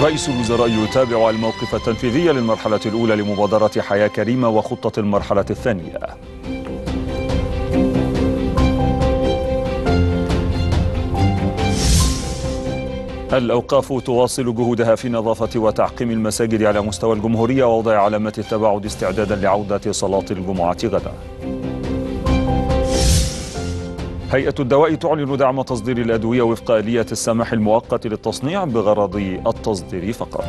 رئيس الوزراء يتابع الموقف التنفيذي للمرحلة الأولى لمبادرة حياة كريمة وخطة المرحلة الثانية الأوقاف تواصل جهودها في نظافة وتعقيم المساجد على مستوى الجمهورية ووضع علامات التباعد استعدادا لعودة صلاة الجمعة غدا هيئة الدواء تعلن دعم تصدير الأدوية وفق آلية السماح المؤقت للتصنيع بغرض التصدير فقط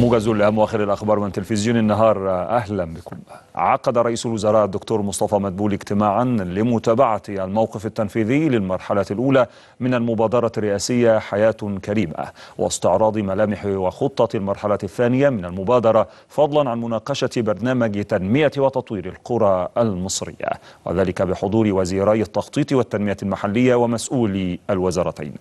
موجز الأهم وآخر الأخبار من تلفزيون النهار أهلا بكم عقد رئيس الوزراء الدكتور مصطفى مدبول اجتماعا لمتابعة الموقف التنفيذي للمرحلة الأولى من المبادرة الرئاسية حياة كريمة واستعراض ملامح وخطة المرحلة الثانية من المبادرة فضلا عن مناقشة برنامج تنمية وتطوير القرى المصرية وذلك بحضور وزيري التخطيط والتنمية المحلية ومسؤولي الوزارتين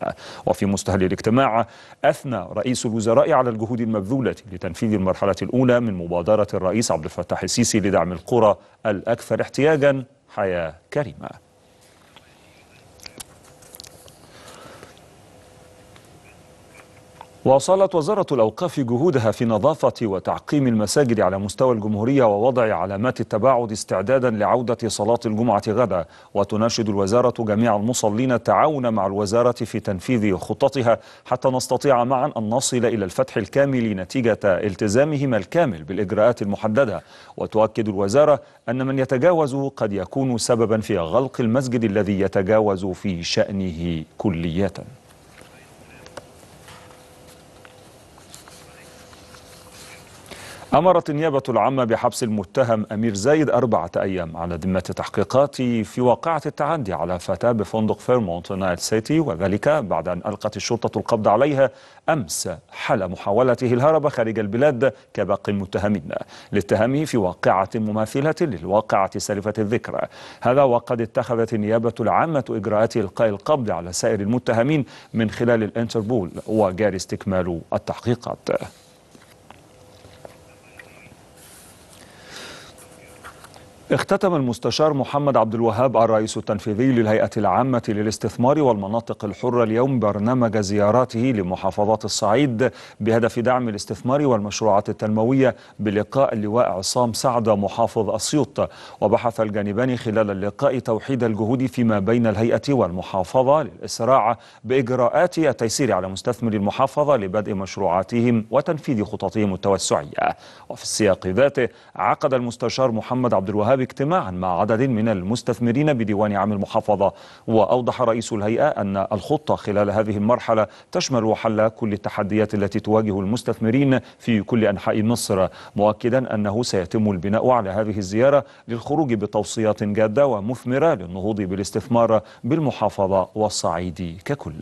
وفي مستهل الاجتماع أثنى رئيس الوزراء على الجهود المبذولة لتنفيذ المرحلة الأولى من مبادرة الرئيس عبد الفتاح السيسي لدعم القرى الأكثر احتياجا حياة كريمة واصلت وزارة الأوقاف جهودها في نظافة وتعقيم المساجد على مستوى الجمهورية ووضع علامات التباعد استعدادا لعودة صلاة الجمعة غدا وتناشد الوزارة جميع المصلين التعاون مع الوزارة في تنفيذ خطتها حتى نستطيع معا أن نصل إلى الفتح الكامل نتيجة التزامهما الكامل بالإجراءات المحددة وتؤكد الوزارة أن من يتجاوز قد يكون سببا في غلق المسجد الذي يتجاوز في شأنه كليةً أمرت النيابة العامة بحبس المتهم أمير زايد أربعة أيام على ذمة تحقيقات في واقعة التعدي على فتاة بفندق فيرمونت نايل سيتي وذلك بعد أن ألقت الشرطة القبض عليها أمس حال محاولته الهرب خارج البلاد كباقي المتهمين لاتهامه في واقعة مماثلة للواقعة سالفة الذكرى هذا وقد اتخذت النيابة العامة إجراءات إلقاء القبض على سائر المتهمين من خلال الانتربول وجاري استكمال التحقيقات اختتم المستشار محمد عبد الوهاب الرئيس التنفيذي للهيئة العامة للاستثمار والمناطق الحرة اليوم برنامج زياراته لمحافظات الصعيد بهدف دعم الاستثمار والمشروعات التنموية بلقاء اللواء عصام سعد محافظ أسيوط وبحث الجانبان خلال اللقاء توحيد الجهود فيما بين الهيئة والمحافظة للإسراع بإجراءات التيسير على مستثمر المحافظة لبدء مشروعاتهم وتنفيذ خططهم التوسعية وفي السياق ذاته عقد المستشار محمد عبد الوهاب اجتماعا مع عدد من المستثمرين بديوان عام المحافظة وأوضح رئيس الهيئة أن الخطة خلال هذه المرحلة تشمل حل كل التحديات التي تواجه المستثمرين في كل أنحاء مصر مؤكدا أنه سيتم البناء على هذه الزيارة للخروج بتوصيات جادة ومثمرة للنهوض بالاستثمار بالمحافظة والصعيد ككل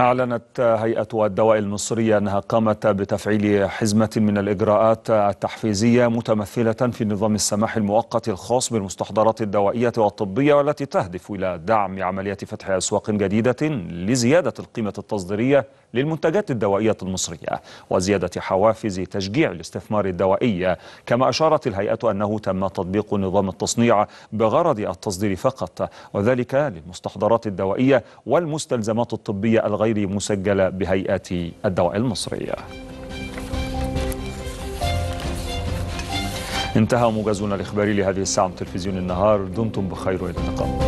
أعلنت هيئة الدواء المصرية أنها قامت بتفعيل حزمة من الإجراءات التحفيزية متمثلة في نظام السماح المؤقت الخاص بالمستحضرات الدوائية والطبية والتي تهدف إلى دعم عملية فتح أسواق جديدة لزيادة القيمة التصديرية للمنتجات الدوائية المصرية وزيادة حوافز تشجيع الاستثمار الدوائي كما أشارت الهيئة أنه تم تطبيق نظام التصنيع بغرض التصدير فقط وذلك للمستحضرات الدوائية والمستلزمات الطبية الغير غير مسجلة بهيئة الدواء المصرية انتهى موجزنا الإخباري لهذه الساعة من تلفزيون النهار دمتم بخير وإلى اللقاء